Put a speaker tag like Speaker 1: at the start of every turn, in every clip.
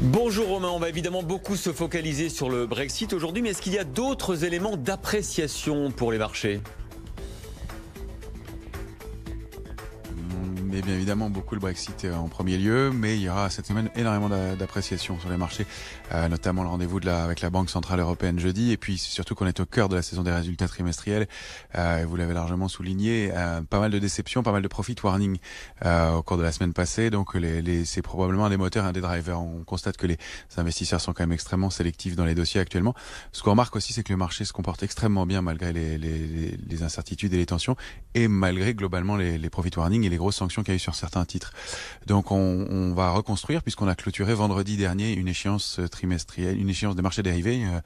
Speaker 1: Bonjour Romain, on va évidemment beaucoup se focaliser sur le Brexit aujourd'hui, mais est-ce qu'il y a d'autres éléments d'appréciation pour les marchés
Speaker 2: Eh bien évidemment beaucoup le Brexit euh, en premier lieu, mais il y aura cette semaine énormément d'appréciation sur les marchés, euh, notamment le rendez-vous avec la Banque Centrale Européenne jeudi, et puis surtout qu'on est au cœur de la saison des résultats trimestriels, et euh, vous l'avez largement souligné, pas mal de déceptions, pas mal de profit warning au cours de la semaine passée, donc les, c'est probablement un des moteurs, un des drivers. On constate que les investisseurs sont quand même extrêmement sélectifs dans les dossiers actuellement. Ce qu'on remarque aussi, c'est que le marché se comporte extrêmement bien malgré les, les incertitudes et les tensions, et malgré globalement les, profit warning et les grosses sanctions sur certains titres. Donc on, va reconstruire puisqu'on a clôturé vendredi dernier une échéance euh, trimestrielle, une échéance des marchés dérivés, euh,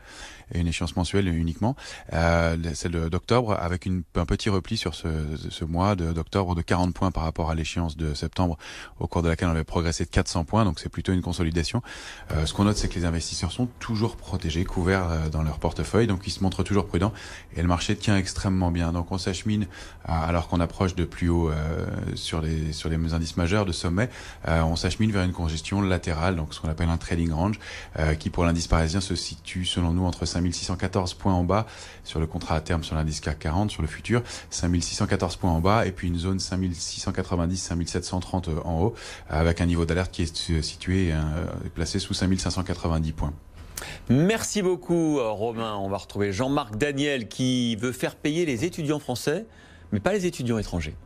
Speaker 2: et une échéance mensuelle uniquement, euh, celle d'octobre, avec une, un petit repli sur ce, mois d'octobre de, 40 points par rapport à l'échéance de septembre, au cours de laquelle on avait progressé de 400 points, donc c'est plutôt une consolidation. ce qu'on note, c'est que les investisseurs sont toujours protégés, couverts dans leur portefeuille, donc ils se montrent toujours prudents, et le marché tient extrêmement bien. Donc on s'achemine, alors qu'on approche de plus haut sur les sur les indices majeurs de sommet, euh, on s'achemine vers une congestion latérale, donc ce qu'on appelle un trading range, euh, qui pour l'indice parisien se situe selon nous entre 5614 points en bas sur le contrat à terme sur l'indice CAC 40, sur le futur, 5614 points en bas, et puis une zone 5690-5730 euh, en haut, avec un niveau d'alerte qui est situé, placé sous 5590 points.
Speaker 1: Merci beaucoup Romain. On va retrouver Jean-Marc Daniel qui veut faire payer les étudiants français, mais pas les étudiants étrangers.